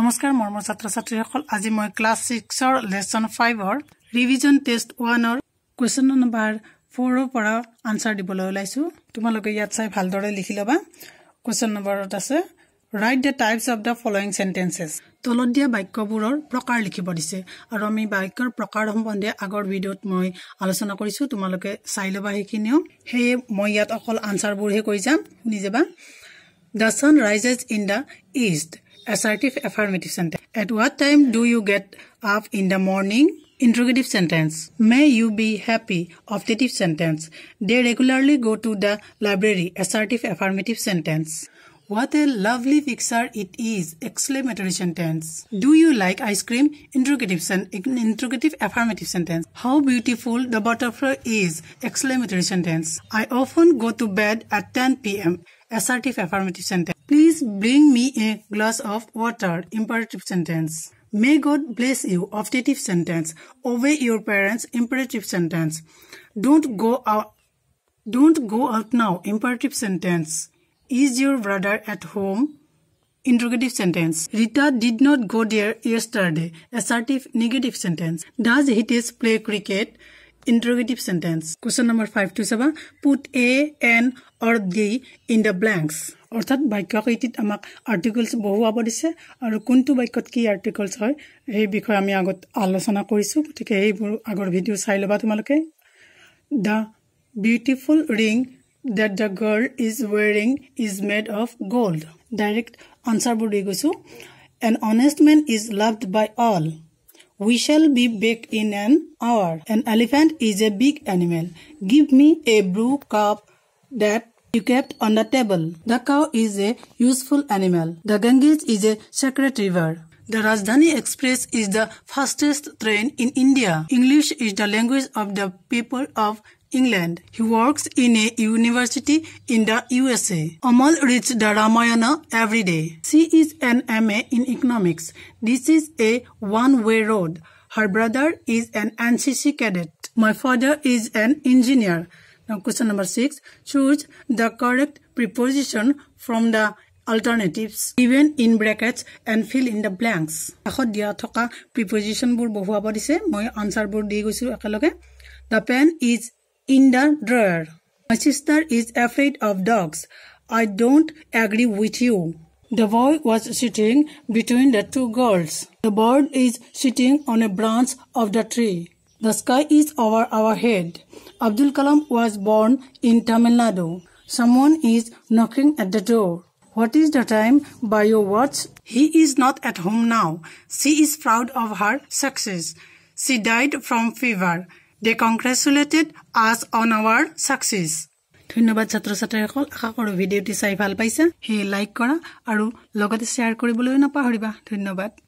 নমস্কাৰ মৰ্ম ছাত্ৰ ছাত্ৰীসকল আজি মই ক্লাছ ছিক্সৰ লেচন ফাইভৰ ৰিভিজন টেষ্ট ওৱানৰ কুৱেশ্যন নম্বৰ ফ'ৰৰ পৰা আনচাৰ দিবলৈ ওলাইছো তোমালোকে ইয়াত চাই ভালদৰে লিখি ল'বা কুৱেশ্যন নম্বৰত আছে write the types of the following sentences তলত দিয়া বাক্যবোৰৰ প্ৰকাৰ লিখিব দিছে আৰু আমি বাক্যৰ প্ৰকাৰ সম্বন্ধে আগৰ ভিডিঅ'ত মই আলোচনা কৰিছোঁ তোমালোকে চাই ল'বা সেইখিনিও সেয়ে মই ইয়াত অকল আনচাৰবোৰহে কৈ যাম শুনি যাবা the sun rises in the east Assertive affirmative sentence. At what time do you get up in the morning? Interrogative sentence. May you be happy. Optative sentence. They regularly go to the library. Assertive affirmative sentence. What a lovely picture it is! Exclamatory sentence. Do you like ice cream? Interrogative, sen- interrogative affirmative sentence. How beautiful the butterfly is! Exclamatory sentence. I often go to bed at 10 p.m. Assertive affirmative sentence. Please bring me a glass of water. Imperative sentence. May God bless you. Optative sentence. Obey your parents. Imperative sentence. Don't go out. Don't go out now. Imperative sentence. Is your brother at home? Interrogative sentence. Rita did not go there yesterday. Assertive negative sentence. Does Hitesh play cricket? Interrogative sentence question number five to চাবা put a an or the in the blanks অৰ্থাৎ বাক্যকেইটিত আমাক articles বহুৱাব দিছে আৰু কোনটো বাক্যত কি আৰ্টিকলছ হয় সেই বিষয়ে আমি আগত আলোচনা কৰিছোঁ গতিকে সেইবোৰ আগৰ ভিডিঅ' চাই ল'বা তোমালোকে the beautiful ring that the girl is wearing is made of gold direct আনচাৰবোৰ দি গৈছোঁ an honest man is loved by all We shall be back in an hour. An elephant is a big animal. Give me a blue cup that you kept on the table. The cow is a useful animal. The Ganges is a sacred river. The Rajdhani Express is the fastest train in India. English is the language of the people of England he work in a university in the U S A Amal reads the Ramayana every day she is an M A in economics this is a one way road her brother is an N C C cadet my father is an engineer question number six choose the correct preposition from the alternative given in bracket and fill in the blanks কাষত দিয়া থকা প্ৰিপজিশ্যনবোৰ বহুৱাব দিছে মই আনচাৰবোৰ দি গৈছোঁ একেলগে the pen is in the drawer. My sister is afraid of dogs. I don't agree with you. The boy was sitting between the two girls. The bird is sitting on a branch of the tree. The sky is over our head. Abdul Kalam was born in Tamil Nadu. Someone is knocking at the door. What is the time by your watch? He is not at home now. She is proud of her success. She died from fever. They congratulated us on our success ধন্যবাদ ছাত্ৰ ছাত্ৰীসকল আশা কৰোঁ ভিডিঅ'টি চাই ভাল পাইছে সেয়ে like কৰা আৰু লগতে শ্বেয়াৰ কৰিবলৈ নাপাহৰিবা ধন্যবাদ